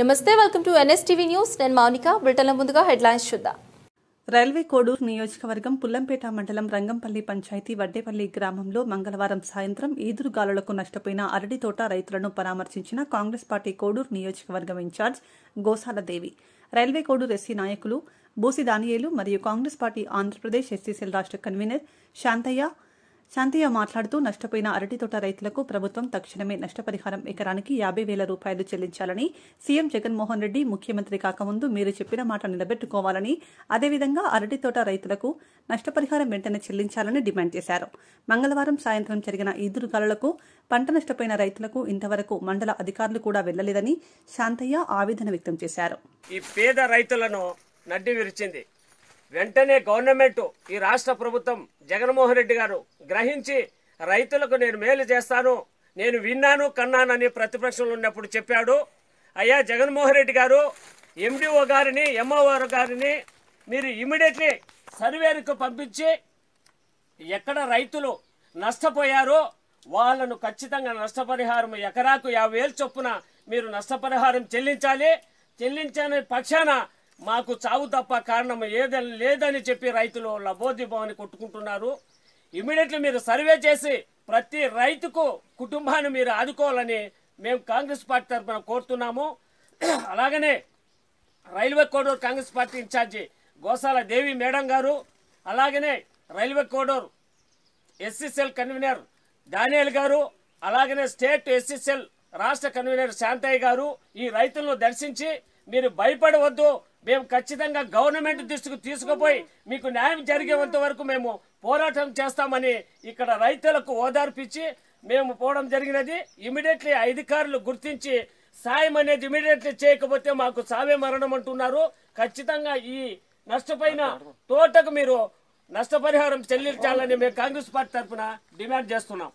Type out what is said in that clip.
నమస్తే welcome to NSTV news నేను మౌనిక బ్రిటన్ ముందుగా హెడ్లైన్స్ చూద్దాం రైల్వే కోడూరు నియోజకవర్గం పుల్లంపేట మండలం రంగంపల్లి పంచాయతీ వడ్డేపల్లి గ్రామంలో మంగళవారం సాయంత్రం ఈదురు గాలులకు నష్టపోయిన అరటి తోట రైతులను పరామర్శించిన కాంగ్రెస్ పార్టీ కోడూరు నియోజకవర్గం incharge Gosaladevi railway Koduru SC నాయకులు బూసి దానియేలు మరియు కాంగ్రెస్ పార్టీ ఆంధ్రప్రదేశ్ ఎస్సీసీల రాష్ట్ర కన్వీనర్ శాంతయ్య శాంతయ్య మాట్లాడుతూ నష్టపోయిన అరటితోట రైతులకు ప్రభుత్వం తక్షణమే నష్టపరిహారం ఎకరానికి యాభై వేల రూపాయలు చెల్లించాలని సీఎం జగన్మోహన్ రెడ్డి ముఖ్యమంత్రి కాకముందు మీరు చెప్పిన మాట నిలబెట్టుకోవాలని అదేవిధంగా అరటితోట రైతులకు నష్టపరిహారం వెంటనే చెల్లించాలని డిమాండ్ చేశారు మంగళవారం సాయంత్రం జరిగిన ఈదురుగాలులకు పంట నష్టపోయిన రైతులకు ఇంతవరకు మండల అధికారులు కూడా వెళ్లలేదని శాంతయ్య ఆవేదన వ్యక్తం చేశారు ఈ పేద రైతులను నడ్డి విరిచింది వెంటనే గవర్నమెంట్ ఈ రాష్ట్ర ప్రభుత్వం జగన్మోహన్ రెడ్డి గారు గ్రహించి రైతులకు నేను మేలు చేస్తాను నేను విన్నాను కన్నానని ప్రతిపక్షంలో ఉన్నప్పుడు చెప్పాడు అయ్యా జగన్మోహన్ రెడ్డి గారు ఎండిఓ గారిని ఎంఓఓ గారిని మీరు ఇమీడియట్లీ సర్వేరుకు పంపించి ఎక్కడ రైతులు నష్టపోయారో వాళ్ళను ఖచ్చితంగా నష్టపరిహారం ఎకరాకు యాభై వేలు చొప్పున మీరు నష్టపరిహారం చెల్లించాలి చెల్లించని పక్షాన మాకు చావు తప్ప కారణం ఏదని లేదని చెప్పి రైతులు భవాన్ని కొట్టుకుంటున్నారు ఇమీడియట్లీ మీరు సర్వే చేసి ప్రతి రైతుకు కుటుంబాన్ని మీరు ఆదుకోవాలని మేము కాంగ్రెస్ పార్టీ తరఫున కోరుతున్నాము అలాగనే railway Kodur Congress party incharge Gosala Devi madam గారు అలాగనే railway Kodur SC cell convener Daniel గారు అలాగనే స్టేట్ ఎస్సీసెల్ రాష్ట్ర కన్వీనర్ శాంతయ్య గారు ఈ రైతులను దర్శించి మీరు భయపడవద్దు మేము ఖచ్చితంగా గవర్నమెంట్ దృష్టికి తీసుకుపోయి మీకు న్యాయం జరిగేంత వరకు మేము పోరాటం చేస్తామని ఇక్కడ రైతులకు ఓదార్పిచ్చి మేము పోవడం జరిగినది ఇమీడియట్లీ అధికారులు గుర్తించి సాయం అనేది ఇమీడియట్లీ చేయకపోతే మాకు సావే మరణం అంటున్నారు ఖచ్చితంగా ఈ నష్టపోయిన తోటకు మీరు నష్టపరిహారం చెల్లించాలని మేము కాంగ్రెస్ పార్టీ తరఫున డిమాండ్ చేస్తున్నాం